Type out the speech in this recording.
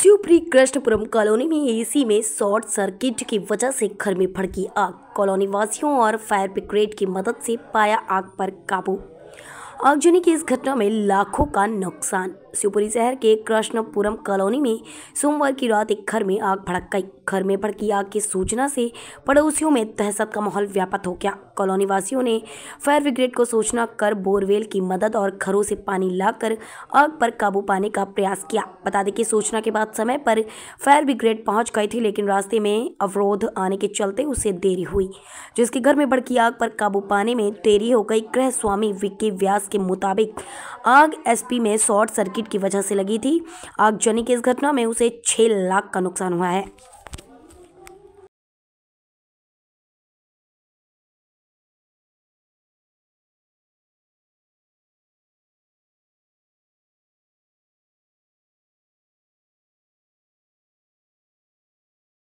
Shivpuri Krishnapuram colony में AC में short circuit की वजह से घर में भड़की आग कॉलोनी वासियों और फायर ब्रिग्रेड की मदद से पाया आग पर काबू आगजनी की इस घटना में लाखों का नुकसान शिवपुरी शहर के कृष्णपुरम कॉलोनी में सोमवार की रात एक घर में आग भड़क गई घर में भड़की आग की सूचना से पड़ोसियों में तहसत का माहौल व्यापक हो गया कॉलोनी वासियों ने फायर ब्रिगेड को सूचना कर बोरवेल की मदद और घरों से पानी लाकर आग पर काबू पाने का प्रयास किया बता दें कि सूचना के बाद समय पर फायर ब्रिगेड पहुंच गई थी लेकिन रास्ते में अवरोध आने के चलते उसे देरी हुई जिसके घर में भड़की आग पर काबू पाने में देरी हो गई गृह स्वामी विक्की व्यास के मुताबिक आग एसपी में शॉर्ट सर्किट की वजह से लगी थी आगजनी की इस घटना में उसे छः लाख का नुकसान हुआ है